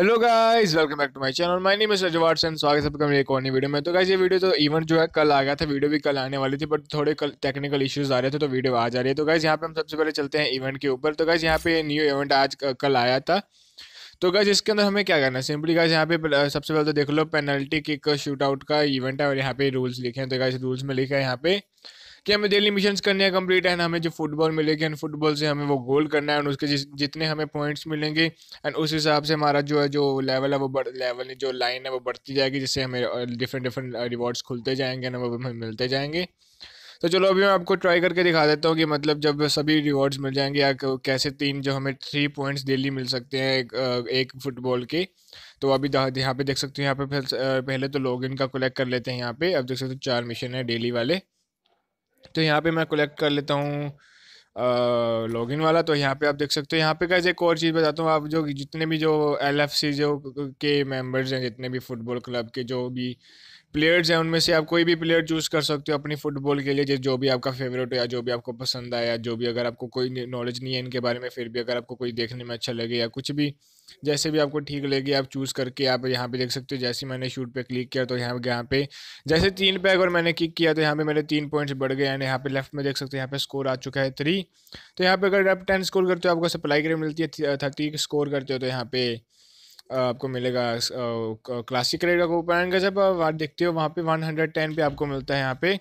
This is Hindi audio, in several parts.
hello guys welcome back to my channel my name is रजवाटसन स्वागत है आपका मेरे एक और नई वीडियो में तो गाइस ये वीडियो तो इवेंट जो है कल आ गया था वीडियो भी कल आने वाली थी बट थोड़े कल टेक्निकल इश्यूज आ रहे थे तो वीडियो आ जा रही है तो गाइस यहाँ पे हम सबसे पहले चलते हैं इवेंट के ऊपर तो गाइस यहाँ पे न्यू इवेंट आज कल आया था तो गाइज इसके अंदर हमें क्या करना है सिंपली गाइज यहाँ पे सबसे पहले तो देख लो पेनल्टी किक शूट आउट का इवेंट है और यहाँ पे रूल्स लिखे हैं तो गाइज रूल्स में लिखा है यहाँ पे कि हमें डेली मिशन करने हैं कंप्लीट एंड हमें जो फुटबॉल मिलेगी एंड फुटबॉल से हमें वो गोल करना है एंड उसके जितने हमें पॉइंट्स मिलेंगे एंड उस हिसाब से हमारा जो है जो लेवल है वो बढ़ लेवल जो लाइन है वो बढ़ती जाएगी जिससे हमें डिफरेंट डिफरेंट रिवॉर्ड्स खुलते जाएंगे वो हमें मिलते जाएंगे तो चलो अभी मैं आपको ट्राई करके दिखा देता हूँ कि मतलब जब सभी रिवॉर्ड्स मिल जाएंगे या कैसे तीन जो हमें थ्री पॉइंट्स डेली मिल सकते हैं एक, uh, एक फुटबॉल के तो अभी यहाँ पे देख सकते हो यहाँ पे uh, पहले तो लॉगिन का कलेक्ट कर लेते हैं यहाँ पे अब देख सकते हो चार मिशन है डेली वाले तो यहाँ पे मैं कलेक्ट कर लेता हूँ लॉगिन वाला तो यहाँ पे आप देख सकते हो यहाँ पे कैसे एक और चीज़ बताता हूँ आप जो जितने भी जो एलएफसी जो के मेंबर्स हैं जितने भी फुटबॉल क्लब के जो भी प्लेयर्स हैं उनमें से आप कोई भी प्लेयर चूज़ कर सकते हो अपनी फुटबॉल के लिए जो भी आपका फेवरेट हो या जो भी आपको पसंद आया जो भी अगर आपको कोई नॉलेज नहीं है इनके बारे में फिर भी अगर आपको कोई देखने में अच्छा लगे या कुछ भी जैसे भी आपको ठीक लगे आप चूज़ करके आप यहाँ पे देख सकते हो जैसे मैंने शूट पे क्लिक किया तो यहाँ यहाँ पे जैसे तीन पे अगर मैंने क्लिक किया तो यहाँ पे मेरे तीन पॉइंट्स बढ़ गए हैं यहाँ पे लेफ्ट में देख सकते हो यहाँ पे स्कोर आ चुका है थ्री तो यहाँ पे अगर आप टेन स्कोर करते हो आपको सप्लाई ग्रेड मिलती है थर्टी स्कोर करते हो तो यहाँ पे आपको मिलेगा क्लासिक क्रेडिट का कूपन का जब आप देखते हो वहाँ पे 110 पे आपको मिलता है यहाँ पे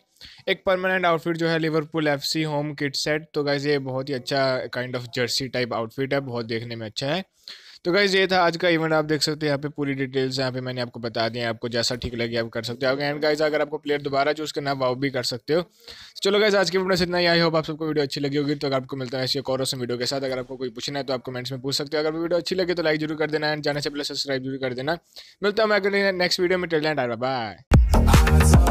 एक परमानेंट आउटफिट जो है Liverpool FC home kit set तो गाइज ये बहुत ही अच्छा kind of jersey type outfit है बहुत देखने में अच्छा है तो गाइज ये था आज का इवेंट आप देख सकते हैं यहाँ पे पूरी डिटेल्स यहाँ पे मैंने आपको बता दिया आपको जैसा ठीक लगे आप कर सकते हो एंड गाइज अगर आपको प्लेयर दोबारा चूज करना वाव भी कर सकते हो चलो गाइज आज की वीडियो से इतना ही आई होप आप सबको वीडियो अच्छी लगी होगी तो अगर आपको मिलता है ऐसी और वीडियो के साथ अगर आपको कोई पूछना है तो आप कमेंट्स में पूछ सकते हो अगर वीडियो अच्छी लगे तो लाइक जरूर कर देना एंड जाने से पहले सब्सक्राइब जरूर कर देना मिलता हूँ मैं नेक्स्ट वीडियो में टेल रहा बाय